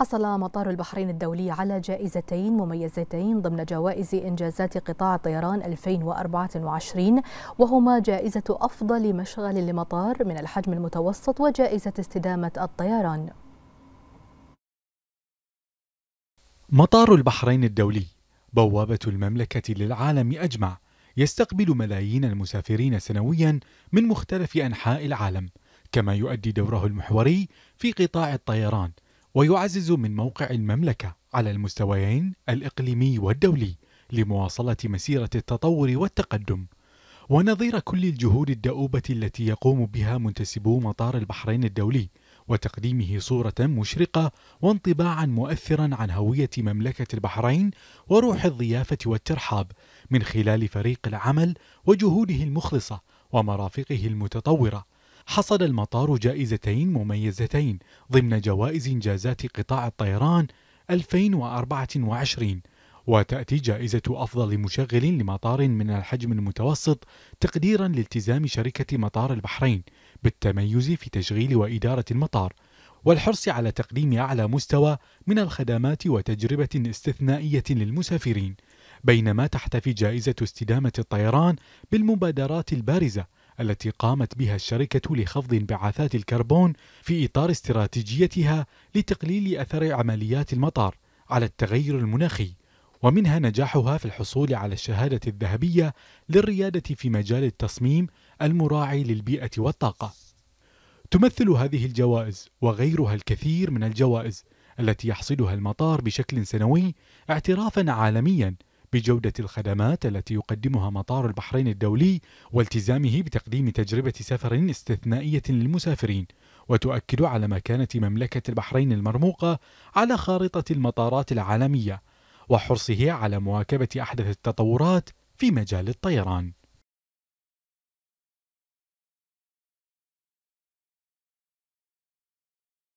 حصل مطار البحرين الدولي على جائزتين مميزتين ضمن جوائز إنجازات قطاع الطيران 2024 وهما جائزة أفضل مشغل لمطار من الحجم المتوسط وجائزة استدامة الطيران مطار البحرين الدولي بوابة المملكة للعالم أجمع يستقبل ملايين المسافرين سنويا من مختلف أنحاء العالم كما يؤدي دوره المحوري في قطاع الطيران ويعزز من موقع المملكة على المستويين الإقليمي والدولي لمواصلة مسيرة التطور والتقدم ونظير كل الجهود الدؤوبة التي يقوم بها منتسبو مطار البحرين الدولي وتقديمه صورة مشرقة وانطباعا مؤثرا عن هوية مملكة البحرين وروح الضيافة والترحاب من خلال فريق العمل وجهوده المخلصة ومرافقه المتطورة حصد المطار جائزتين مميزتين ضمن جوائز إنجازات قطاع الطيران 2024 وتأتي جائزة أفضل مشغل لمطار من الحجم المتوسط تقديرا لالتزام شركة مطار البحرين بالتميز في تشغيل وإدارة المطار والحرص على تقديم أعلى مستوى من الخدمات وتجربة استثنائية للمسافرين بينما تحتفي جائزة استدامة الطيران بالمبادرات البارزة التي قامت بها الشركة لخفض انبعاثات الكربون في إطار استراتيجيتها لتقليل أثر عمليات المطار على التغير المناخي ومنها نجاحها في الحصول على الشهادة الذهبية للريادة في مجال التصميم المراعي للبيئة والطاقة. تمثل هذه الجوائز وغيرها الكثير من الجوائز التي يحصدها المطار بشكل سنوي اعترافا عالميا بجودة الخدمات التي يقدمها مطار البحرين الدولي والتزامه بتقديم تجربة سفر استثنائية للمسافرين وتؤكد على مكانة مملكة البحرين المرموقة على خارطة المطارات العالمية وحرصه على مواكبة أحدث التطورات في مجال الطيران